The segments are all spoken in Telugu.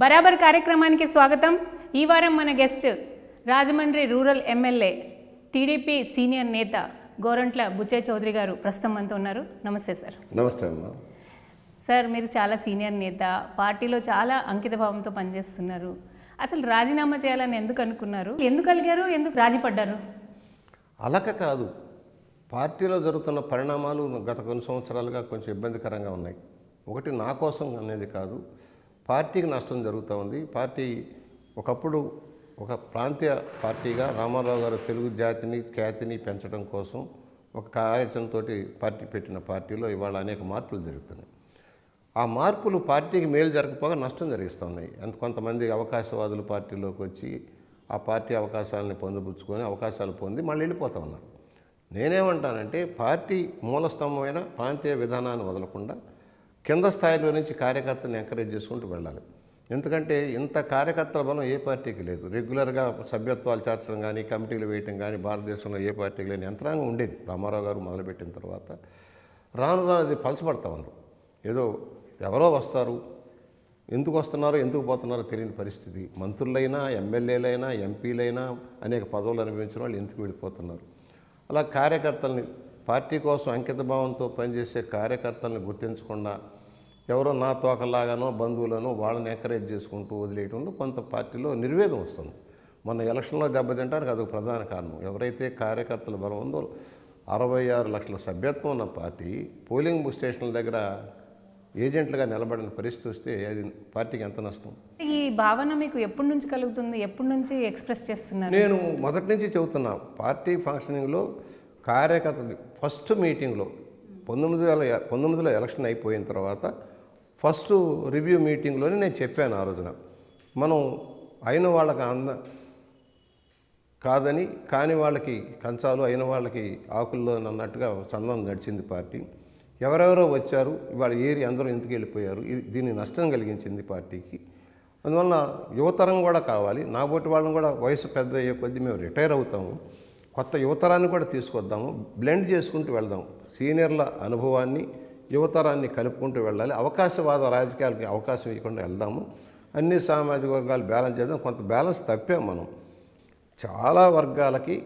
బరాబర్ కార్యక్రమానికి స్వాగతం ఈ వారం మన guest Rajahmundry rural MLA TDP senior నేత గోరంట్ల బుచ్చయ్య చౌదరి గారు ప్రస్తుతం మనతో ఉన్నారు నమస్తే సార్ నమస్తే అమ్మా సార్ మీరు చాలా సీనియర్ నేత పార్టీలో చాలా అంకిత భావంతో పనిచేస్తున్నారు అసలు రాజీనామా చేయాలని ఎందుకు అనుకున్నారు ఎందుకు కలిగారు ఎందుకు రాజీ పడ్డారు అలక కాదు పార్టీలో జరుగుతున్న పరిణామాలు గత కొన్ని సంవత్సరాలుగా కొంచెం ఇబ్బందికరంగా ఉన్నాయి ఒకటి నా కోసం అనేది కాదు పార్టీకి నష్టం జరుగుతూ ఉంది పార్టీ ఒకప్పుడు ఒక ప్రాంతీయ పార్టీగా రామారావు గారు తెలుగు జాతిని ఖ్యాతిని పెంచడం కోసం ఒక కార్యాచరణతో పార్టీ పెట్టిన పార్టీలో ఇవాళ అనేక మార్పులు జరుగుతున్నాయి ఆ మార్పులు పార్టీకి మేలు జరగకపోగా నష్టం జరిగిస్తున్నాయి అంత కొంతమంది అవకాశవాదులు పార్టీలోకి వచ్చి ఆ పార్టీ అవకాశాలను పొందుపుచ్చుకొని అవకాశాలు పొంది మళ్ళీ వెళ్ళిపోతూ ఉన్నారు నేనేమంటానంటే పార్టీ మూలస్తంభమైన ప్రాంతీయ విధానాన్ని వదలకుండా కింద స్థాయిలో నుంచి కార్యకర్తలను ఎంకరేజ్ చేసుకుంటూ వెళ్ళాలి ఎందుకంటే ఇంత కార్యకర్తల బలం ఏ పార్టీకి లేదు రెగ్యులర్గా సభ్యత్వాలు చేర్చడం కానీ కమిటీలు వేయటం కానీ భారతదేశంలో ఏ పార్టీకి లేని యంత్రాంగం ఉండేది రామారావు గారు మొదలుపెట్టిన తర్వాత రాను రాను అది పలచబడతా ఉన్నారు ఏదో ఎవరో వస్తారు ఎందుకు వస్తున్నారో ఎందుకు పోతున్నారో తెలియని పరిస్థితి మంత్రులైనా ఎమ్మెల్యేలైనా ఎంపీలైనా అనేక పదవులు అనుభవించిన వాళ్ళు ఎందుకు వెళ్ళిపోతున్నారు అలా కార్యకర్తల్ని పార్టీ కోసం అంకితభావంతో పనిచేసే కార్యకర్తలను గుర్తించకుండా ఎవరో నా తోకలాగానో బంధువులను వాళ్ళని ఎంకరేజ్ చేసుకుంటూ వదిలేయటంలో కొంత పార్టీలో నిర్వేదం వస్తుంది మన ఎలక్షన్లో దెబ్బతింటానికి అది ప్రధాన కారణం ఎవరైతే కార్యకర్తల బలం ఉందో అరవై ఆరు లక్షల సభ్యత్వం ఉన్న పార్టీ పోలింగ్ స్టేషన్ల దగ్గర ఏజెంట్లుగా నిలబడిన పరిస్థితి వస్తే అది పార్టీకి ఎంత నష్టం ఈ భావన మీకు ఎప్పటి నుంచి కలుగుతుంది ఎప్పటి నుంచి ఎక్స్ప్రెస్ చేస్తున్నారు నేను మొదటి నుంచి చెబుతున్నా పార్టీ ఫంక్షనింగ్లో కార్యకర్తలు ఫస్ట్ మీటింగ్లో పంతొమ్మిది వేల పంతొమ్మిదిలో ఎలక్షన్ అయిపోయిన తర్వాత ఫస్ట్ రివ్యూ మీటింగ్లోనే నేను చెప్పాను ఆ రోజున మనం అయిన వాళ్ళకి అంద కాదని కాని వాళ్ళకి కంచాలు అయిన వాళ్ళకి ఆకుల్లో అన్నట్టుగా చందనం నడిచింది పార్టీ ఎవరెవరో వచ్చారు వాళ్ళ ఏరి అందరూ ఎందుకు వెళ్ళిపోయారు దీన్ని నష్టం కలిగించింది పార్టీకి అందువలన యువతరం కూడా కావాలి నాబోటి వాళ్ళని కూడా వయసు పెద్ద అయ్యే కొద్దీ మేము రిటైర్ అవుతాము కొత్త యువతరాన్ని కూడా తీసుకొద్దాము బ్లెండ్ చేసుకుంటూ వెళ్దాం సీనియర్ల అనుభవాన్ని యువతరాన్ని కలుపుకుంటూ వెళ్ళాలి అవకాశవాద రాజకీయాలకి అవకాశం ఇవ్వకుండా వెళ్దాము అన్ని సామాజిక వర్గాలు బ్యాలెన్స్ చేద్దాం కొంత బ్యాలెన్స్ తప్పాం మనం చాలా వర్గాలకి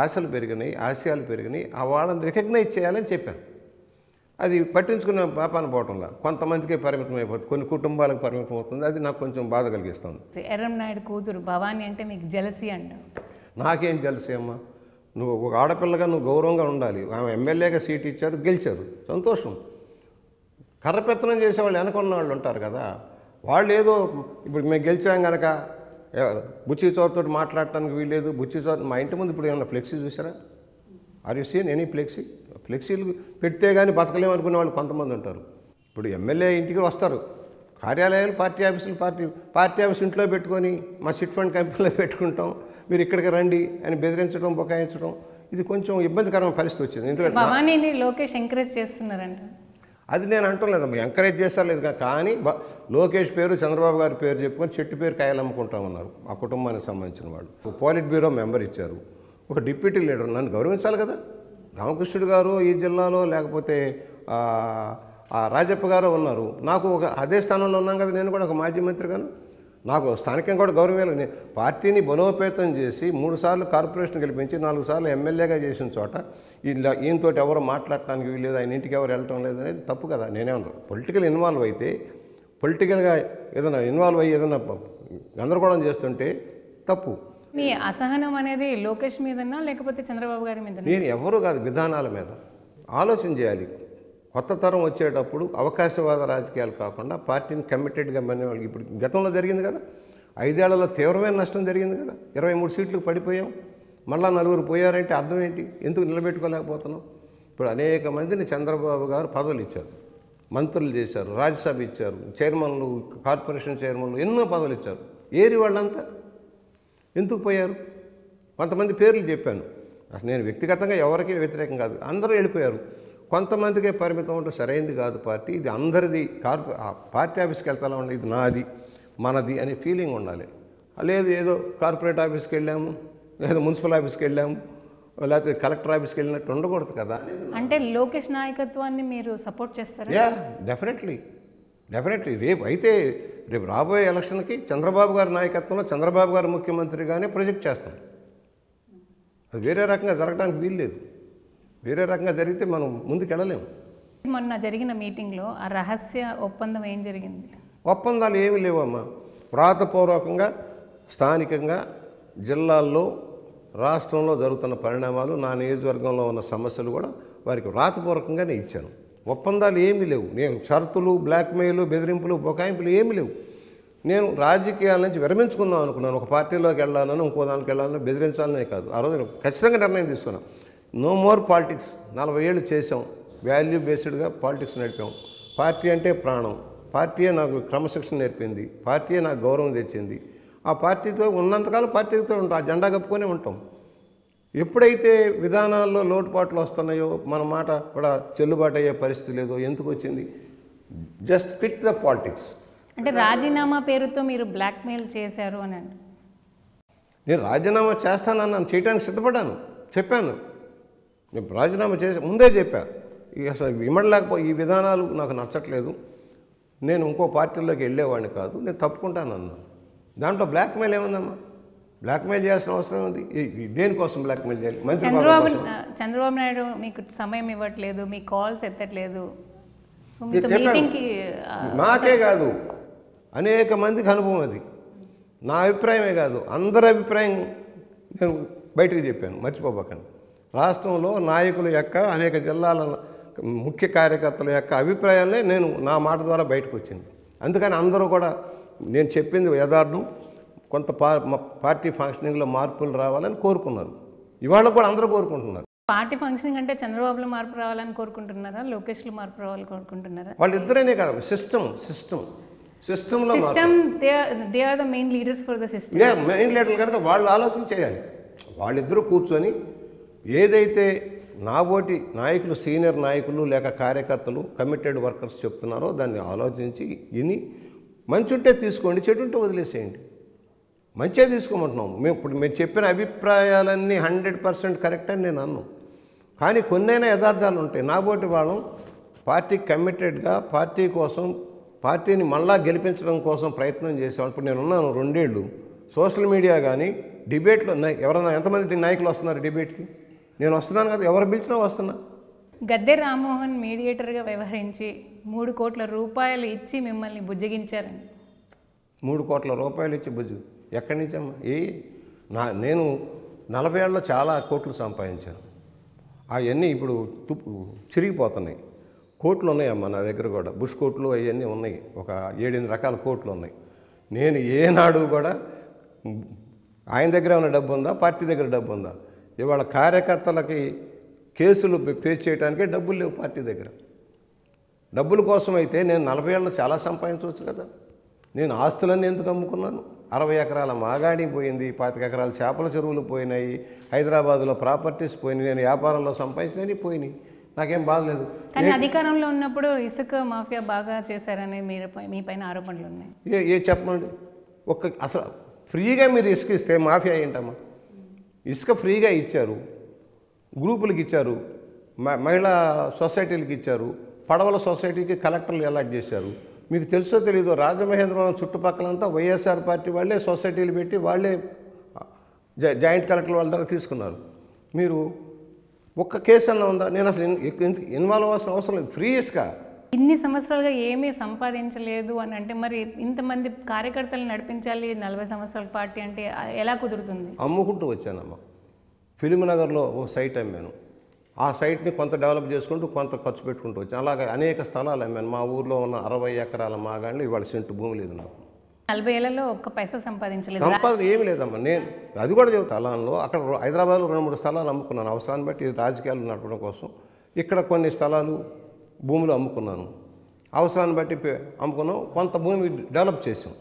ఆశలు పెరిగినాయి ఆశయాలు పెరిగినాయి ఆ వాళ్ళని రికగ్నైజ్ చేయాలని చెప్పాను అది పట్టించుకునే పాపాన్ని పోవటంలా కొంతమందికే పరిమితం అయిపోతుంది కొన్ని కుటుంబాలకు పరిమితం అవుతుంది అది నాకు కొంచెం బాధ కలిగిస్తుంది ఎర్రం నాయుడు కూతురు భవానీ అంటే మీకు జలసి అంట నాకేం జలసి అమ్మా నువ్వు ఒక ఆడపిల్లగా నువ్వు గౌరవంగా ఉండాలి ఆమె ఎమ్మెల్యేగా సీట్ ఇచ్చారు గెలిచారు సంతోషం కర్రపెత్తనం చేసేవాళ్ళు వెనకున్న వాళ్ళు ఉంటారు కదా వాళ్ళు ఏదో ఇప్పుడు మేము గెలిచాం కనుక బుచ్చి చోరుతో మాట్లాడటానికి వీల్లేదు బుచ్చి చోరు మా ఇంటి ముందు ఇప్పుడు ఏమైనా ఫ్లెక్సీ చూసారా are you seen any flexi ఫ్లెక్సీలు పెడితే కానీ అనుకునే వాళ్ళు కొంతమంది ఉంటారు ఇప్పుడు ఎమ్మెల్యే ఇంటికి వస్తారు కార్యాలయాలు పార్టీ ఆఫీసులు పార్టీ పార్టీ ఆఫీస్ ఇంట్లో పెట్టుకొని మా చిట్ ఫండ్ కంపెనీలో పెట్టుకుంటాం మీరు ఇక్కడికి రండి అని బెదిరించడం బొకాయించడం ఇది కొంచెం ఇబ్బందికరమైన పరిస్థితి వచ్చింది ఎందుకంటే లోకేష్ ఎంకరేజ్ చేస్తున్నారంట అది నేను అంటలేదమ్మా ఎంకరేజ్ చేస్తారు లేదు కానీ లోకేష్ పేరు చంద్రబాబు గారి పేరు చెప్పుకొని చెట్టు పేరు కాయలమ్ముకుంటా ఉన్నారు ఆ కుటుంబానికి సంబంధించిన వాళ్ళు పాలిట్ బ్యూరో మెంబర్ ఇచ్చారు ఒక డిప్యూటీ లీడర్ నన్ను గౌరవించాలి కదా రామకృష్ణుడు గారు ఈ జిల్లాలో లేకపోతే రాజప్ప గారు ఉన్నారు నాకు ఒక అదే స్థానంలో ఉన్నాం కదా నేను కూడా ఒక మాజీ మంత్రిగాను నాకు స్థానికంగా కూడా గౌరవం పార్టీని బలోపేతం చేసి మూడు సార్లు కార్పొరేషన్ గెలిపించి నాలుగు సార్లు ఎమ్మెల్యేగా చేసిన చోట ఇలా ఈయనతో ఎవరు మాట్లాడటానికి వీలేదు ఆయన ఇంటికి ఎవరు వెళ్ళటం లేదు అనేది తప్పు కదా నేనే ఉన్నాను పొలిటికల్ ఇన్వాల్వ్ అయితే పొలిటికల్గా ఏదైనా ఇన్వాల్వ్ అయ్యి ఏదైనా గందరగోళం చేస్తుంటే తప్పు మీ అసహనం అనేది లోకేష్ మీదన్నా లేకపోతే చంద్రబాబు గారి మీద నేను ఎవరు కాదు విధానాల మీద ఆలోచన చేయాలి కొత్త తరం వచ్చేటప్పుడు అవకాశవాద రాజకీయాలు కాకుండా పార్టీని కమిటెడ్గా మన వాళ్ళకి ఇప్పుడు గతంలో జరిగింది కదా ఐదేళ్లలో తీవ్రమైన నష్టం జరిగింది కదా ఇరవై మూడు సీట్లు పడిపోయాం మళ్ళా నలుగురు పోయారంటే అర్థం ఏంటి ఎందుకు నిలబెట్టుకోలేకపోతున్నాం ఇప్పుడు అనేక మందిని చంద్రబాబు గారు పదవులు ఇచ్చారు మంత్రులు చేశారు రాజ్యసభ ఇచ్చారు చైర్మన్లు కార్పొరేషన్ చైర్మన్లు ఎన్నో పదవులు ఇచ్చారు ఏరి వాళ్ళంతా ఎందుకు పోయారు కొంతమంది పేర్లు చెప్పాను అసలు నేను వ్యక్తిగతంగా ఎవరికీ వ్యతిరేకం కాదు అందరూ వెళ్ళిపోయారు కొంతమందికే పరిమితం ఉంటే సరైనది కాదు పార్టీ ఇది అందరిది కార్పొ పార్టీ ఆఫీస్కి వెళ్తా ఉండాలి ఇది నాది మనది అనే ఫీలింగ్ ఉండాలి లేదు ఏదో కార్పొరేట్ ఆఫీస్కి వెళ్ళాము లేదా మున్సిపల్ ఆఫీస్కి వెళ్ళాము లేకపోతే కలెక్టర్ ఆఫీస్కి వెళ్ళినట్టు ఉండకూడదు కదా అంటే లోకేష్ నాయకత్వాన్ని మీరు సపోర్ట్ చేస్తారు యా డెఫినెట్లీ డెఫినెట్లీ రేపు అయితే రేపు రాబోయే ఎలక్షన్కి చంద్రబాబు గారి నాయకత్వంలో చంద్రబాబు గారు ముఖ్యమంత్రిగానే ప్రొజెక్ట్ చేస్తాం అది వేరే రకంగా జరగడానికి వీల్లేదు వేరే రకంగా జరిగితే మనం ముందుకెళ్ళలేము మొన్న జరిగిన మీటింగ్లో ఆ రహస్య ఒప్పందం ఏం జరిగింది ఒప్పందాలు ఏమి లేవమ్మా వ్రాతపూర్వకంగా స్థానికంగా జిల్లాల్లో రాష్ట్రంలో జరుగుతున్న పరిణామాలు నా నియోజకవర్గంలో ఉన్న సమస్యలు కూడా వారికి వ్రాతపూర్వకంగానే ఇచ్చాను ఒప్పందాలు ఏమి లేవు నేను షరతులు బ్లాక్మెయిల్ బెదిరింపులు బొకాయింపులు ఏమి లేవు నేను రాజకీయాల నుంచి విరమించుకుందాం అనుకున్నాను ఒక పార్టీలోకి వెళ్ళాలని ఇంకో దానికి వెళ్ళాలని బెదిరించాలనే కాదు ఆ రోజు ఖచ్చితంగా నిర్ణయం తీసుకున్నాను నో మోర్ పాలిటిక్స్ నలభై ఏళ్ళు చేసాం వాల్యూ బేస్డ్గా పాలిటిక్స్ నడిపాం పార్టీ అంటే ప్రాణం పార్టీయే నాకు క్రమశిక్షణ నేర్పింది పార్టీయే నాకు గౌరవం తెచ్చింది ఆ పార్టీతో ఉన్నంతకాలం పార్టీతో ఉంటాం ఆ జెండా కప్పుకొని ఉంటాం ఎప్పుడైతే విధానాల్లో లోటుపాట్లు వస్తున్నాయో మన మాట కూడా చెల్లుబాటు అయ్యే పరిస్థితి లేదో ఎందుకు వచ్చింది జస్ట్ ఫిట్ ద పాలిటిక్స్ అంటే రాజీనామా పేరుతో మీరు బ్లాక్మెయిల్ చేశారు అని నేను రాజీనామా చేస్తానన్నాను చేయడానికి సిద్ధపడ్డాను చెప్పాను నేను రాజీనామా చేసి ముందే చెప్పా అసలు విమడలేకపో ఈ విధానాలు నాకు నచ్చట్లేదు నేను ఇంకో పార్టీలోకి వెళ్ళేవాడిని కాదు నేను తప్పుకుంటాను అన్నాను దాంట్లో బ్లాక్మెయిల్ ఏముందమ్మా బ్లాక్మెయిల్ చేయాల్సిన అవసరం ఉంది దేనికోసం బ్లాక్మెయిల్ చేయాలి మంచి చంద్రబాబు చంద్రబాబు నాయుడు మీకు సమయం ఇవ్వట్లేదు మీ కాల్స్ ఎత్తట్లేదు నాకే కాదు అనేక మందికి అనుభవం అది నా అభిప్రాయమే కాదు అందరి అభిప్రాయం నేను బయటకు చెప్పాను మర్చిపోబోకండి రాష్ట్రంలో నాయకుల యొక్క అనేక జిల్లాల ముఖ్య కార్యకర్తల యొక్క అభిప్రాయాలే నేను నా మాట ద్వారా బయటకు వచ్చింది అందుకని అందరూ కూడా నేను చెప్పింది యథార్థం కొంత పార్టీ ఫంక్షనింగ్లో మార్పులు రావాలని కోరుకున్నారు ఇవాళ కూడా అందరూ కోరుకుంటున్నారు పార్టీ ఫంక్షనింగ్ అంటే చంద్రబాబులో మార్పు రావాలని కోరుకుంటున్నారా లోకేష్లో మార్పు రావాలని కోరుకుంటున్నారా ఇద్దరేనే కదా సిస్టమ్ సిస్టమ్ సిస్టంలో system they they are the main leaders for the system main లీడర్లు కనుక వాళ్ళు ఆలోచన చేయాలి వాళ్ళిద్దరూ కూర్చొని ఏదైతే నాబోటి నాయకులు సీనియర్ నాయకులు లేక కార్యకర్తలు కమిటెడ్ వర్కర్స్ చెప్తున్నారో దాన్ని ఆలోచించి ఇని మంచి ఉంటే తీసుకోండి చెడు ఉంటే వదిలేసేయండి మంచిగా తీసుకోమంటున్నాం మేము ఇప్పుడు మీరు చెప్పిన అభిప్రాయాలన్నీ హండ్రెడ్ పర్సెంట్ కరెక్ట్ అని నేను అన్ను కానీ కొన్నైనా యథార్థాలు ఉంటాయి నాబోటి వాళ్ళం పార్టీ కమిటెడ్గా పార్టీ కోసం పార్టీని మళ్ళా గెలిపించడం కోసం ప్రయత్నం చేసేవాళ్ళు ఇప్పుడు ఉన్నాను రెండేళ్ళు సోషల్ మీడియా కానీ డిబేట్లో ఎవరైనా ఎంతమంది నాయకులు వస్తున్నారు డిబేట్కి నేను వస్తున్నాను కదా ఎవరు పిలిచినా వస్తున్నా గద్దె రామ్మోహన్ మీడియేటర్గా వ్యవహరించి మూడు కోట్ల రూపాయలు ఇచ్చి మిమ్మల్ని బుజ్జగించారండి మూడు కోట్ల రూపాయలు ఇచ్చి బుజ్జు ఎక్కడి నుంచి అమ్మా ఏ నా నేను నలభై ఏళ్ళ చాలా కోట్లు సంపాదించాను అవన్నీ ఇప్పుడు తుప్పు చిరిగిపోతున్నాయి కోట్లు ఉన్నాయమ్మా నా దగ్గర కూడా బుష్ కోట్లు అవన్నీ ఉన్నాయి ఒక ఏడెనిమిది రకాల కోట్లు ఉన్నాయి నేను ఏనాడు కూడా ఆయన దగ్గర ఉన్న డబ్బు ఉందా పార్టీ దగ్గర డబ్బు ఉందా ఇవాళ కార్యకర్తలకి కేసులు పే చేయడానికే డబ్బులు లేవు పార్టీ దగ్గర డబ్బుల కోసం అయితే నేను నలభై ఏళ్ళు చాలా సంపాదించవచ్చు కదా నేను ఆస్తులన్నీ ఎందుకు అమ్ముకున్నాను అరవై ఎకరాల మాగాడి పోయింది పాతిక ఎకరాల చేపల చెరువులు పోయినాయి హైదరాబాద్లో ప్రాపర్టీస్ పోయినాయి నేను వ్యాపారంలో సంపాదించినవి పోయినాయి నాకేం బాధలేదు కానీ అధికారంలో ఉన్నప్పుడు ఇసుక మాఫియా బాగా చేశారని మీరు మీ పైన ఆరోపణలు ఉన్నాయి ఏ ఏ చెప్పమండి ఒక్క అసలు ఫ్రీగా మీరు ఇసుక ఇస్తే మాఫియా ఏంటమ్మా ఇసుక ఫ్రీగా ఇచ్చారు గ్రూపులకు ఇచ్చారు మహిళా సొసైటీలకు ఇచ్చారు పడవల సొసైటీకి కలెక్టర్లు అలాట్ చేశారు మీకు తెలుసో తెలీదు రాజమహేంద్రవరం చుట్టుపక్కలంతా వైఎస్ఆర్ పార్టీ వాళ్ళే సొసైటీలు పెట్టి వాళ్ళే జాయింట్ కలెక్టర్ వాళ్ళ దగ్గర తీసుకున్నారు మీరు ఒక్క కేసు అన్న ఉందా నేను అసలు ఇన్వాల్వ్ అవ్వాల్సిన అవసరం లేదు ఫ్రీ ఇసుక ఇన్ని సంవత్సరాలుగా ఏమీ సంపాదించలేదు అని అంటే మరి ఇంతమంది కార్యకర్తలు నడిపించాలి నలభై సంవత్సరాల పార్టీ అంటే ఎలా కుదురుతుంది అమ్ముకుంటూ వచ్చానమ్మ ఫిలింనగర్లో ఒక సైట్ అమ్మాను ఆ సైట్ని కొంత డెవలప్ చేసుకుంటూ కొంత ఖర్చు పెట్టుకుంటూ వచ్చాను అలాగే అనేక స్థలాలు అమ్మాను మా ఊర్లో ఉన్న అరవై ఎకరాల మాగాండి ఇవాళ సెంటు భూమి లేదు నాకు నలభై ఏళ్ళలో ఒక్క పైసా సంపాదించలేదు సంపాదన ఏమి లేదమ్మా నేను అది కూడా చెబుతా అలాన్లో అక్కడ హైదరాబాద్లో రెండు మూడు స్థలాలు అమ్ముకున్నాను అవసరాన్ని బట్టి రాజకీయాలు నడపడం కోసం ఇక్కడ కొన్ని స్థలాలు భూములు అమ్ముకున్నాను అవసరాన్ని బట్టి అమ్ముకున్నాం కొంత భూమి డెవలప్ చేసాం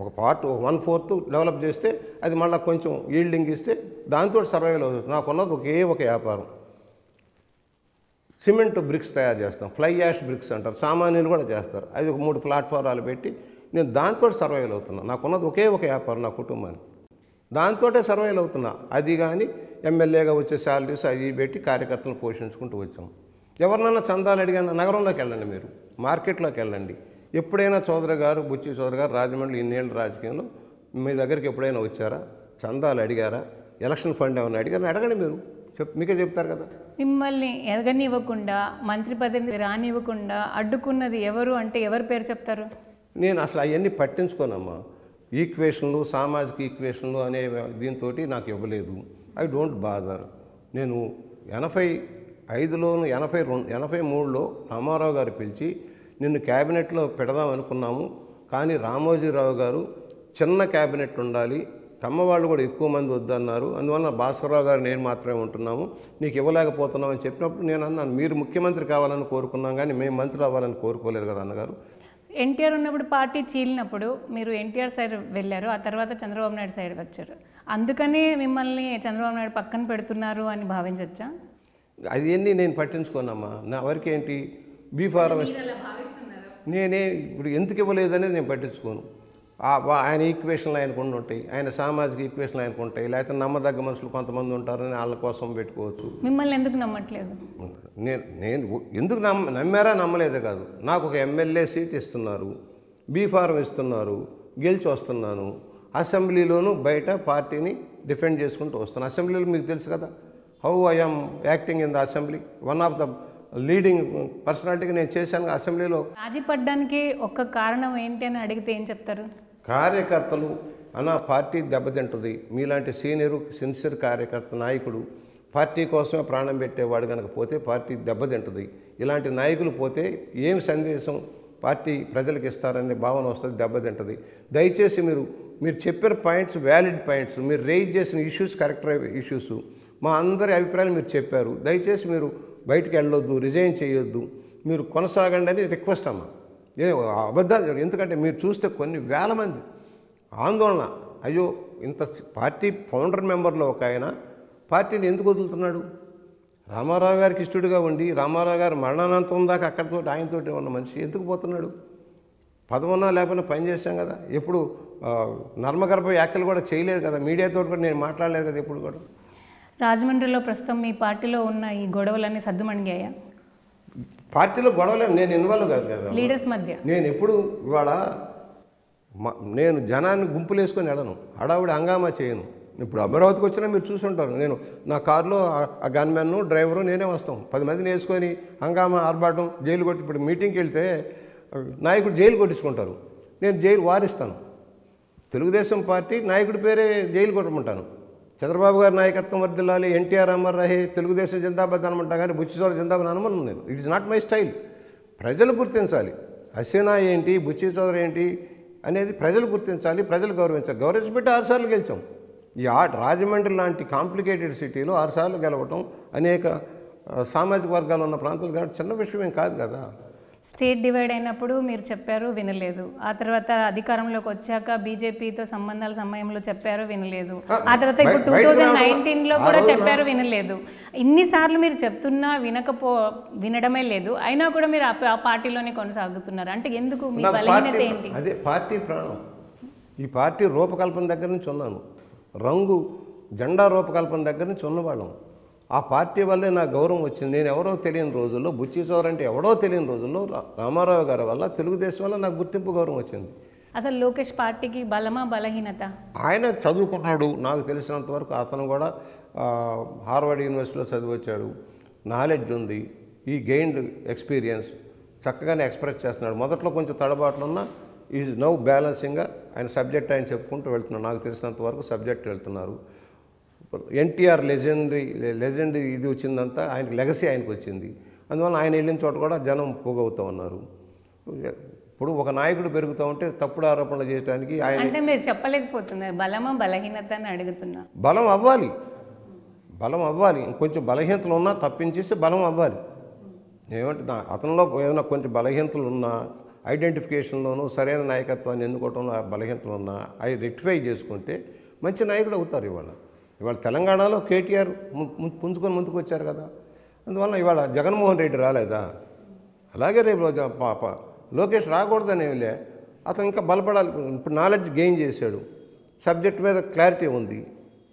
ఒక పార్ట్ వన్ ఫోర్త్ డెవలప్ చేస్తే అది మళ్ళీ కొంచెం ఈల్డింగ్ ఇస్తే దాంతో సర్వైవల్ అవుతుంది నాకున్నది ఒకే ఒక వ్యాపారం సిమెంట్ బ్రిక్స్ తయారు చేస్తాం ఫ్లై యాష్ బ్రిక్స్ అంటారు సామాన్యులు కూడా చేస్తారు అది ఒక మూడు ప్లాట్ఫారాలు పెట్టి నేను దాంతో సర్వైవల్ అవుతున్నా నాకున్నది ఒకే ఒక వ్యాపారం నా కుటుంబానికి దాంతోటే సర్వైవల్ అవుతున్నా అది కానీ ఎమ్మెల్యేగా వచ్చే శాలరీస్ అవి పెట్టి కార్యకర్తలను పోషించుకుంటూ వచ్చాము ఎవరినైనా చందాలు అడిగిన నగరంలోకి వెళ్ళండి మీరు మార్కెట్లోకి వెళ్ళండి ఎప్పుడైనా చౌదరి గారు బుచ్చి చౌదరి గారు రాజమండ్రి ఇన్నేళ్ళు రాజకీయంలో మీ దగ్గరికి ఎప్పుడైనా వచ్చారా చందాలు అడిగారా ఎలక్షన్ ఫండ్ ఏమైనా అడిగారా అడగండి మీరు చెప్ మీకే చెప్తారు కదా మిమ్మల్ని ఎదగనివ్వకుండా మంత్రి పదవి రానివ్వకుండా అడ్డుకున్నది ఎవరు అంటే ఎవరి పేరు చెప్తారు నేను అసలు అవన్నీ పట్టించుకోనమ్మా ఈక్వేషన్లు సామాజిక ఈక్వేషన్లు అనే దీంతో నాకు ఇవ్వలేదు ఐ డోంట్ బాదర్ నేను ఎనభై ఐదులోను ఎనభై రెండు ఎనభై మూడులో రామారావు గారు పిలిచి నిన్ను క్యాబినెట్లో పెడదాం అనుకున్నాము కానీ రామోజీరావు గారు చిన్న క్యాబినెట్ ఉండాలి కమ్మ వాళ్ళు కూడా ఎక్కువ మంది వద్దన్నారు అందువల్ల భాస్కర్రావు గారు నేను మాత్రమే ఉంటున్నాము నీకు ఇవ్వలేకపోతున్నాం అని చెప్పినప్పుడు నేను అన్నాను మీరు ముఖ్యమంత్రి కావాలని కోరుకున్నాం కానీ మేము మంత్రి అవ్వాలని కోరుకోలేదు కదా అన్నగారు ఎన్టీఆర్ ఉన్నప్పుడు పార్టీ చీలినప్పుడు మీరు ఎన్టీఆర్ సైడ్ వెళ్ళారు ఆ తర్వాత చంద్రబాబు నాయుడు సైడ్ వచ్చారు అందుకనే మిమ్మల్ని చంద్రబాబు నాయుడు పక్కన పెడుతున్నారు అని భావించవచ్చా అవన్నీ నేను పట్టించుకోనమ్మా నా వరకేంటి బీ ఫారం నేనే ఇప్పుడు ఎందుకు ఇవ్వలేదు అనేది నేను పట్టించుకోను ఆయన ఈక్వేషన్లు ఆయనకు ఉంటాయి ఆయన సామాజిక ఈక్వేషన్లు ఆయనకు ఉంటాయి లేకపోతే నమ్మదగ్గ మనుషులు కొంతమంది ఉంటారని వాళ్ళ కోసం పెట్టుకోవచ్చు మిమ్మల్ని ఎందుకు నమ్మట్లేదు నేను నేను ఎందుకు నమ్మ నమ్మారా నమ్మలేదే కాదు నాకు ఒక ఎమ్మెల్యే సీట్ ఇస్తున్నారు బీ ఫారం ఇస్తున్నారు గెలిచి వస్తున్నాను అసెంబ్లీలోనూ బయట పార్టీని డిఫెండ్ చేసుకుంటూ వస్తున్నాను అసెంబ్లీలో మీకు తెలుసు కదా how I'm acting in the assembly one of the leading పర్సనాలిటీగా నేను చేశాను అసెంబ్లీలో రాజీ పడ్డానికి ఒక కారణం ఏంటి అని అడిగితే ఏం చెప్తారు కార్యకర్తలు అన్న పార్టీ దెబ్బతింటుంది మీలాంటి సీనియర్ సిన్సియర్ కార్యకర్త నాయకుడు పార్టీ కోసమే ప్రాణం పెట్టేవాడు కనుక పోతే పార్టీ దెబ్బతింటుంది ఇలాంటి నాయకులు పోతే ఏం సందేశం పార్టీ ప్రజలకు ఇస్తారనే భావన వస్తుంది దెబ్బతింటుంది దయచేసి మీరు మీరు చెప్పిన పాయింట్స్ వ్యాలిడ్ పాయింట్స్ మీరు రేజ్ చేసిన ఇష్యూస్ కరెక్ట్ ఇష్యూస్ మా అందరి అభిప్రాయాలు మీరు చెప్పారు దయచేసి మీరు బయటకు వెళ్ళొద్దు రిజైన్ చేయొద్దు మీరు కొనసాగండి అని రిక్వెస్ట్ అమ్మా ఏ అబద్ధాలు ఎందుకంటే మీరు చూస్తే కొన్ని వేల మంది ఆందోళన అయ్యో ఇంత పార్టీ ఫౌండర్ మెంబర్లో ఒక ఆయన పార్టీని ఎందుకు వదులుతున్నాడు రామారావు గారికి ఇష్టడుగా ఉండి రామారావు గారు మరణానంతరం దాకా అక్కడితో ఆయనతో ఉన్న మనిషి ఎందుకు పోతున్నాడు పదవున్నా లేకపోయినా పనిచేసాం కదా ఎప్పుడు నర్మగర్భ వ్యాఖ్యలు కూడా చేయలేదు కదా మీడియాతో కూడా నేను మాట్లాడలేదు కదా ఎప్పుడు కూడా రాజమండ్రిలో ప్రస్తుతం మీ పార్టీలో ఉన్న ఈ గొడవలన్నీ సర్దుమణిగాయా పార్టీలో గొడవలు నేను ఇన్వాల్వ్ కాదు కదా లీడర్స్ మధ్య నేను ఎప్పుడు ఇవాళ నేను జనాన్ని గుంపులేసుకొని వెళ్ళను హడావుడి హంగామా చేయను ఇప్పుడు అమరావతికి వచ్చినా మీరు చూసుంటారు నేను నా కారులో ఆ గన్మెన్ను డ్రైవరు నేనే వస్తాం పది మందిని వేసుకొని హంగామా ఆర్భాటం జైలు కొట్టి ఇప్పుడు మీటింగ్కి వెళ్తే నాయకుడు జైలు కొట్టించుకుంటారు నేను జైలు వారిస్తాను తెలుగుదేశం పార్టీ నాయకుడి పేరే జైలు కొట్టమంటాను చంద్రబాబు గారి నాయకత్వం వర్దిల్లాలి ఎన్టీఆర్ అమర్ రహే తెలుగుదేశం జిందాబాద్ అనమంటా కానీ బుచ్చిచోర జిందాబాద్ అనమను నేను it is not my style ప్రజలు గుర్తించాలి హసీనా ఏంటి బుచ్చి చౌదరి ఏంటి అనేది ప్రజలు గుర్తించాలి ప్రజలు గౌరవించాలి గౌరవించబెట్టి ఆరుసార్లు గెలిచాం ఈ ఆ రాజమండ్రి లాంటి కాంప్లికేటెడ్ సిటీలో ఆరుసార్లు గెలవటం అనేక సామాజిక వర్గాలు ఉన్న ప్రాంతాలు కాబట్టి చిన్న విషయం ఏం కాదు కదా స్టేట్ డివైడ్ అయినప్పుడు మీరు చెప్పారు వినలేదు ఆ తర్వాత అధికారంలోకి వచ్చాక బీజేపీతో సంబంధాల సమయంలో చెప్పారు వినలేదు ఆ తర్వాత ఇప్పుడు టూ థౌజండ్ నైన్టీన్లో కూడా చెప్పారు వినలేదు ఇన్నిసార్లు మీరు చెప్తున్నా వినకపో వినడమే లేదు అయినా కూడా మీరు ఆ పార్టీలోనే కొనసాగుతున్నారు అంటే ఎందుకు మీ బలహీనత ఏంటి అదే పార్టీ ప్రాణం ఈ పార్టీ రూపకల్పన దగ్గర నుంచి ఉన్నాను రంగు జెండా రూపకల్పన దగ్గర నుంచి ఉన్నవాళ్ళం ఆ పార్టీ వల్లే నా గౌరవం వచ్చింది నేను ఎవరో తెలియని రోజుల్లో బుచ్చి చౌర్ అంటే ఎవడో తెలియని రోజుల్లో రామారావు గారి వల్ల తెలుగుదేశం వల్ల నాకు గుర్తింపు గౌరవం వచ్చింది అసలు లోకేష్ పార్టీకి బలమా బలహీనత ఆయన చదువుకున్నాడు నాకు తెలిసినంత వరకు అతను కూడా హార్వర్డ్ యూనివర్సిటీలో చదివొచ్చాడు నాలెడ్జ్ ఉంది ఈ గెయిన్డ్ ఎక్స్పీరియన్స్ చక్కగానే ఎక్స్ప్రెస్ చేస్తున్నాడు మొదట్లో కొంచెం తడబాట్లు ఉన్నా ఈజ్ నౌ బ్యాలెన్సింగ్గా ఆయన సబ్జెక్ట్ ఆయన చెప్పుకుంటూ వెళ్తున్నాడు నాకు తెలిసినంత వరకు సబ్జెక్ట్ వెళ్తున్నారు ఎన్టీఆర్ లెజెండరీ లెజెండరీ ఇది వచ్చిందంతా ఆయనకి లెగసీ ఆయనకు వచ్చింది అందువల్ల ఆయన వెళ్ళిన చోట కూడా జనం పోగవుతూ ఉన్నారు ఇప్పుడు ఒక నాయకుడు పెరుగుతూ ఉంటే తప్పుడు ఆరోపణలు చేయడానికి ఆయన అంటే మీరు చెప్పలేకపోతున్నారు బలమా బలహీనత అని అడుగుతున్నా బలం అవ్వాలి బలం అవ్వాలి కొంచెం బలహీనతలు ఉన్నా తప్పించేసి బలం అవ్వాలి ఏమంటే అతనిలో ఏదైనా కొంచెం బలహీనతలు ఉన్నా ఐడెంటిఫికేషన్లోనూ సరైన నాయకత్వాన్ని ఎన్నుకోవడంలో బలహీనతలు ఉన్నా అవి రెక్టిఫై చేసుకుంటే మంచి నాయకుడు అవుతారు ఇవాళ ఇవాళ తెలంగాణలో కేటీఆర్ పుంజుకొని ముందుకు వచ్చారు కదా అందువల్ల ఇవాళ జగన్మోహన్ రెడ్డి రాలేదా అలాగే రేపు పాప లోకేష్ రాకూడదనేలే అతను ఇంకా బలపడాలి ఇప్పుడు నాలెడ్జ్ గెయిన్ చేశాడు సబ్జెక్ట్ మీద క్లారిటీ ఉంది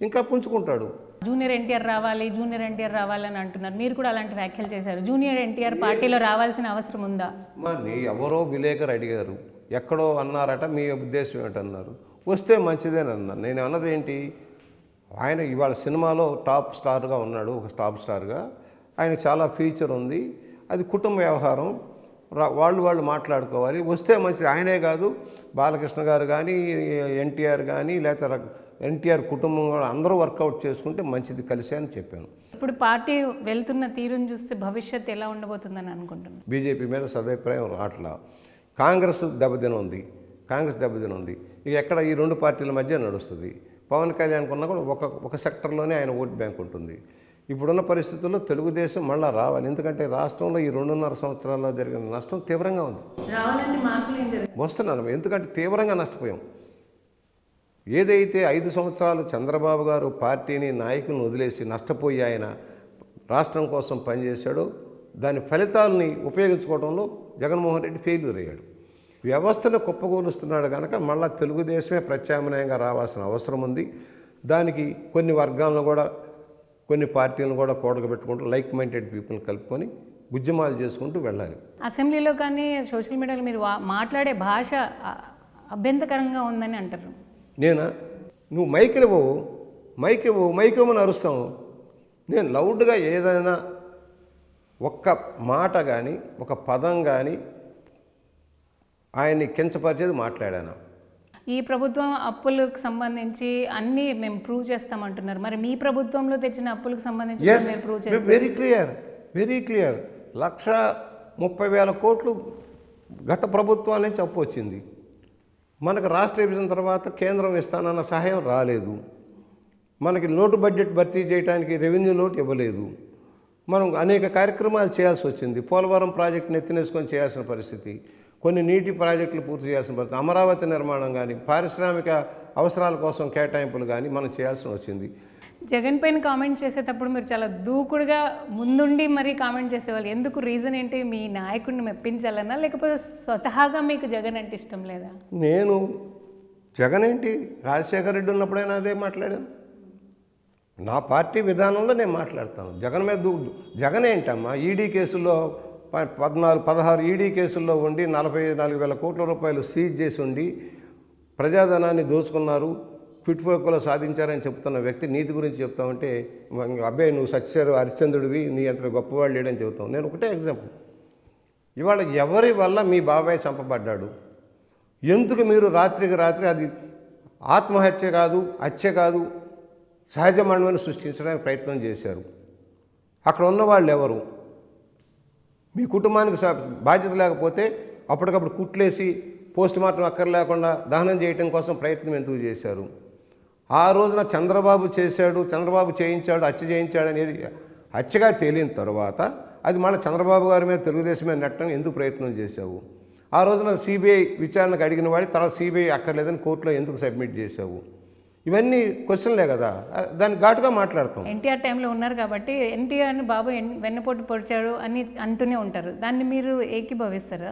ఇంకా పుంజుకుంటాడు జూనియర్ ఎన్టీఆర్ రావాలి జూనియర్ ఎన్టీఆర్ రావాలి అని అంటున్నారు మీరు కూడా అలాంటి వ్యాఖ్యలు చేశారు జూనియర్ ఎన్టీఆర్ పార్టీలో రావాల్సిన అవసరం ఉందా మరి ఎవరో విలేకరు అడిగారు ఎక్కడో అన్నారట మీ ఉద్దేశం ఏంటన్నారు వస్తే మంచిదేనన్నారు నేను అన్నది ఏంటి ఆయన ఇవాళ సినిమాలో టాప్ స్టార్గా ఉన్నాడు ఒక టాప్ స్టార్గా ఆయన చాలా ఫీచర్ ఉంది అది కుటుంబ వ్యవహారం వాళ్ళు వాళ్ళు మాట్లాడుకోవాలి వస్తే మంచిది ఆయనే కాదు బాలకృష్ణ గారు కానీ ఎన్టీఆర్ కానీ లేకపోతే ఎన్టీఆర్ కుటుంబం కూడా అందరూ వర్కౌట్ చేసుకుంటే మంచిది కలిసే అని చెప్పాను ఇప్పుడు పార్టీ వెళ్తున్న తీరును చూస్తే భవిష్యత్ ఎలా ఉండబోతుందని అనుకుంటున్నాను బీజేపీ మీద సదాభిప్రాయం రాట్లా కాంగ్రెస్ దెబ్బతిన ఉంది కాంగ్రెస్ దెబ్బతిన ఉంది ఇక ఎక్కడ ఈ రెండు పార్టీల మధ్య నడుస్తుంది పవన్ కళ్యాణ్కి ఉన్నా కూడా ఒక ఒక సెక్టర్లోనే ఆయన ఓట్ బ్యాంక్ ఉంటుంది ఇప్పుడున్న పరిస్థితుల్లో తెలుగుదేశం మళ్ళా రావాలి ఎందుకంటే రాష్ట్రంలో ఈ రెండున్నర సంవత్సరాల్లో జరిగిన నష్టం తీవ్రంగా ఉంది వస్తున్నాను ఎందుకంటే తీవ్రంగా నష్టపోయాం ఏదైతే ఐదు సంవత్సరాలు చంద్రబాబు గారు పార్టీని నాయకులను వదిలేసి నష్టపోయి ఆయన రాష్ట్రం కోసం పనిచేశాడో దాని ఫలితాలని ఉపయోగించుకోవడంలో జగన్మోహన్ రెడ్డి ఫెయిల్యూర్ అయ్యాడు వ్యవస్థను కుప్పగూలుస్తున్నాడు కనుక మళ్ళా తెలుగుదేశమే ప్రత్యామ్నాయంగా రావాల్సిన అవసరం ఉంది దానికి కొన్ని వర్గాలను కూడా కొన్ని పార్టీలను కూడా కూడగబెట్టుకుంటూ లైక్ మైండెడ్ పీపుల్ని కలుపుకొని ఉద్యమాలు చేసుకుంటూ వెళ్ళాలి అసెంబ్లీలో కానీ సోషల్ మీడియాలో మీరు మాట్లాడే భాష అభ్యంతకరంగా ఉందని అంటారు నేనా నువ్వు మైక్ ఇవ్వవు మైక్ ఇవ్వవు మైక్ ఇవ్వమని అరుస్తాము నేను లౌడ్గా ఏదైనా ఒక్క మాట కానీ ఒక పదం కానీ ఆయన్ని కించపరిచేది మాట్లాడాను ఈ ప్రభుత్వం అప్పులకు సంబంధించి అన్ని మేము ప్రూవ్ చేస్తామంటున్నారు మరి మీ ప్రభుత్వంలో తెచ్చిన అప్పులకు సంబంధించి వెరీ క్లియర్ వెరీ క్లియర్ లక్ష ముప్పై వేల కోట్లు గత ప్రభుత్వాల నుంచి అప్పు వచ్చింది మనకు రాష్ట్ర విభజన తర్వాత కేంద్రం ఇస్తానన్న సహాయం రాలేదు మనకి లోటు బడ్జెట్ భర్తీ చేయడానికి రెవెన్యూ లోటు ఇవ్వలేదు మనం అనేక కార్యక్రమాలు చేయాల్సి వచ్చింది పోలవరం ప్రాజెక్ట్ని ఎత్తినేసుకొని చేయాల్సిన పరిస్థితి కొన్ని నీటి ప్రాజెక్టులు పూర్తి చేయాల్సిన పరిస్థితి అమరావతి నిర్మాణం కానీ పారిశ్రామిక అవసరాల కోసం కేటాయింపులు కానీ మనం చేయాల్సి వచ్చింది జగన్ పైన కామెంట్ చేసేటప్పుడు మీరు చాలా దూకుడుగా ముందుండి మరీ కామెంట్ చేసేవాళ్ళు ఎందుకు రీజన్ ఏంటి మీ నాయకుడిని మెప్పించాలన్నా లేకపోతే స్వతహాగా మీకు జగన్ అంటే ఇష్టం లేదా నేను జగన్ ఏంటి రాజశేఖర రెడ్డి ఉన్నప్పుడైనా అదే మాట్లాడాను నా పార్టీ విధానంలో నేను మాట్లాడతాను జగన్ మీద దూ జగన్ ఏంటమ్మా ఈడీ కేసులో పద్నాలుగు పదహారు ఈడీ e కేసుల్లో ఉండి నలభై నాలుగు వేల కోట్ల రూపాయలు సీజ్ చేసి ఉండి ప్రజాధనాన్ని దోచుకున్నారు క్విట్ ఫోకోలో సాధించారని చెప్తున్న వ్యక్తి నీతి గురించి చెప్తా ఉంటే అబ్బాయి నువ్వు సత్యశారు హరిశ్చంద్రుడివి నీ అంత గొప్పవాళ్ళు లేడని చెబుతావు నేను ఒకటే ఎగ్జాంపుల్ ఇవాళ ఎవరి వల్ల మీ బాబాయ్ చంపబడ్డాడు ఎందుకు మీరు రాత్రికి రాత్రి అది ఆత్మహత్య కాదు హత్య కాదు సహజ మరణమని సృష్టించడానికి ప్రయత్నం చేశారు అక్కడ ఉన్న వాళ్ళు ఎవరు మీ కుటుంబానికి బాధ్యత లేకపోతే అప్పటికప్పుడు కుట్లేసి పోస్ట్ మార్టం అక్కర్లేకుండా దహనం చేయటం కోసం ప్రయత్నం ఎందుకు చేశారు ఆ రోజున చంద్రబాబు చేశాడు చంద్రబాబు చేయించాడు హత్య చేయించాడు అనేది హత్యగా తేలిన తర్వాత అది మన చంద్రబాబు గారి మీద తెలుగుదేశం మీద నెట్టడం ఎందుకు ప్రయత్నం చేశావు ఆ రోజున సిబిఐ విచారణకు అడిగిన వాడి తర్వాత సిబిఐ అక్కర్లేదని కోర్టులో ఎందుకు సబ్మిట్ చేశావు ఇవన్నీ క్వశ్చన్లే కదా దాన్ని ఘాటుగా మాట్లాడతాం ఎన్టీఆర్ టైంలో ఉన్నారు కాబట్టి ఎన్టీఆర్ని బాబు వెన్నపోటు పొడిచాడు అని అంటూనే ఉంటారు దాన్ని మీరు ఏకీభవిస్తారా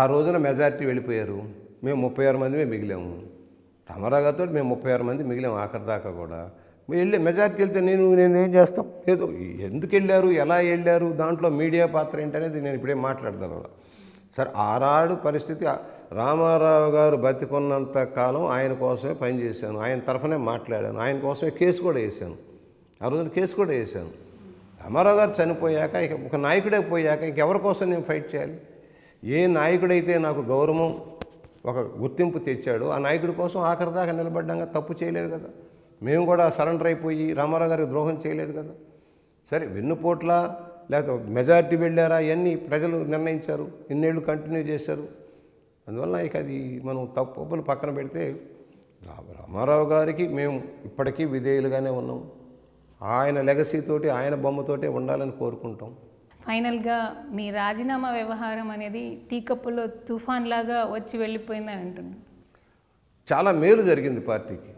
ఆ రోజున మెజారిటీ వెళ్ళిపోయారు మేము ముప్పై ఆరు మంది మేము మిగిలాము రామారావు గారితో మేము ముప్పై ఆరు మంది మిగిలాము ఆఖరి దాకా కూడా వెళ్ళి మెజారిటీ వెళ్తే నేను నేను ఏం చేస్తాం ఏదో ఎందుకు వెళ్ళారు ఎలా వెళ్ళారు దాంట్లో మీడియా పాత్ర ఏంటనేది నేను ఇప్పుడే మాట్లాడతాను సరే ఆరాడు పరిస్థితి రామారావు గారు బతికున్నంత కాలం ఆయన కోసమే పనిచేశాను ఆయన తరఫునే మాట్లాడాను ఆయన కోసమే కేసు కూడా వేశాను ఆ రోజున కేసు కూడా వేశాను రామారావు గారు చనిపోయాక ఇక ఒక నాయకుడే పోయాక ఇంకెవరి కోసం నేను ఫైట్ చేయాలి ఏ నాయకుడైతే నాకు గౌరవం ఒక గుర్తింపు తెచ్చాడు ఆ నాయకుడి కోసం ఆఖరిదాకా నిలబడ్డాక తప్పు చేయలేదు కదా మేము కూడా సరెండర్ అయిపోయి రామారావు గారికి ద్రోహం చేయలేదు కదా సరే వెన్నుపోట్ల లేకపోతే మెజార్టీ వెళ్ళారా ఇవన్నీ ప్రజలు నిర్ణయించారు ఇన్నేళ్ళు కంటిన్యూ చేశారు అందువల్ల ఇక అది మనం తప్పులు పక్కన పెడితే రామారావు గారికి మేము ఇప్పటికీ విధేయులుగానే ఉన్నాం ఆయన లెగసీతోటి ఆయన బొమ్మతోటే ఉండాలని కోరుకుంటాం ఫైనల్గా మీ రాజీనామా వ్యవహారం అనేది టీకప్పులో తుఫాన్ లాగా వచ్చి వెళ్ళిపోయిందని అంటున్నాను చాలా మేలు జరిగింది పార్టీకి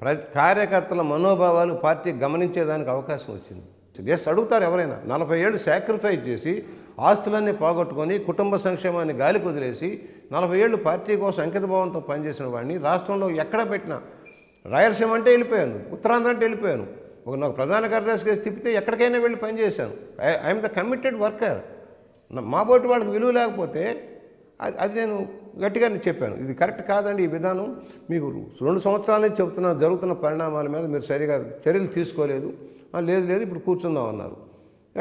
ప్ర కార్యకర్తల మనోభావాలు పార్టీ గమనించేదానికి అవకాశం వచ్చింది ఎస్ అడుగుతారు ఎవరైనా నలభై ఏళ్ళు సాక్రిఫైస్ చేసి ఆస్తులన్నీ పోగొట్టుకొని కుటుంబ సంక్షేమాన్ని గాలి కుదిలేసి నలభై ఏళ్ళు పార్టీ కోసం అంకితభావంతో పనిచేసిన వాడిని రాష్ట్రంలో ఎక్కడ పెట్టినా రాయలసీమ అంటే వెళ్ళిపోయాను ఉత్తరాంధ్ర అంటే వెళ్ళిపోయాను ఒక నాకు ప్రధాన కార్యదర్శిగా తిప్పితే ఎక్కడికైనా వెళ్ళి పనిచేశాను ఐఎమ్ ద కమిటెడ్ వర్కర్ మా బోటి వాళ్ళకి విలువ లేకపోతే అది నేను గట్టిగా చెప్పాను ఇది కరెక్ట్ కాదండి ఈ విధానం మీకు రెండు సంవత్సరాల నుంచి చెబుతున్న జరుగుతున్న పరిణామాల మీద మీరు సరిగా చర్యలు తీసుకోలేదు లేదు లేదు ఇప్పుడు కూర్చుందాం అన్నారు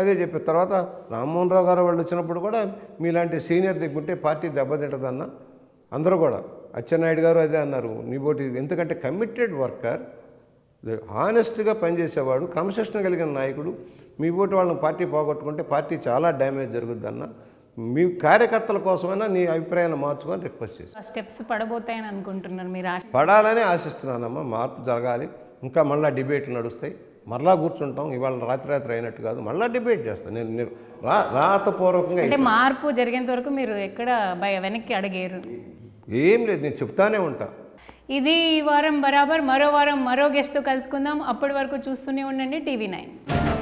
అదే చెప్పిన తర్వాత రామ్మోహన్ రావు గారు వాళ్ళు వచ్చినప్పుడు కూడా మీలాంటి సీనియర్ దిక్కుంటే పార్టీ దెబ్బతింటదన్న అందరూ కూడా అచ్చెన్నాయుడు గారు అదే అన్నారు నీబోటి ఎందుకంటే కమిటెడ్ వర్కర్ హానెస్ట్గా పనిచేసేవాడు క్రమశిక్షణ కలిగిన నాయకుడు మీ ఓటు వాళ్ళని పార్టీ పోగొట్టుకుంటే పార్టీ చాలా డ్యామేజ్ జరుగుద్దన్న మీ కార్యకర్తల కోసమైనా నీ అభిప్రాయాన్ని మార్చుకొని రిక్వెస్ట్ చేసి స్టెప్స్ పడబోతాయని అనుకుంటున్నారు మీరు పడాలని ఆశిస్తున్నానమ్మా మార్పు జరగాలి ఇంకా మళ్ళీ డిబేట్లు నడుస్తాయి మరలా కూర్చుంటాం ఇవాళ రాత్రి రాత్రి అయినట్టు కాదు మళ్ళీ డిబేట్ చేస్తాను నేను రాతపూర్వకంగా అంటే మార్పు జరిగేంత వరకు మీరు ఎక్కడ వెనక్కి అడిగారు ఏం లేదు నేను చెప్తానే ఉంటా ఇది ఈ వారం బరాబర్ మరో వారం మరో గెస్ట్తో కలుసుకుందాం అప్పటి వరకు చూస్తూనే ఉండండి టీవీ నైన్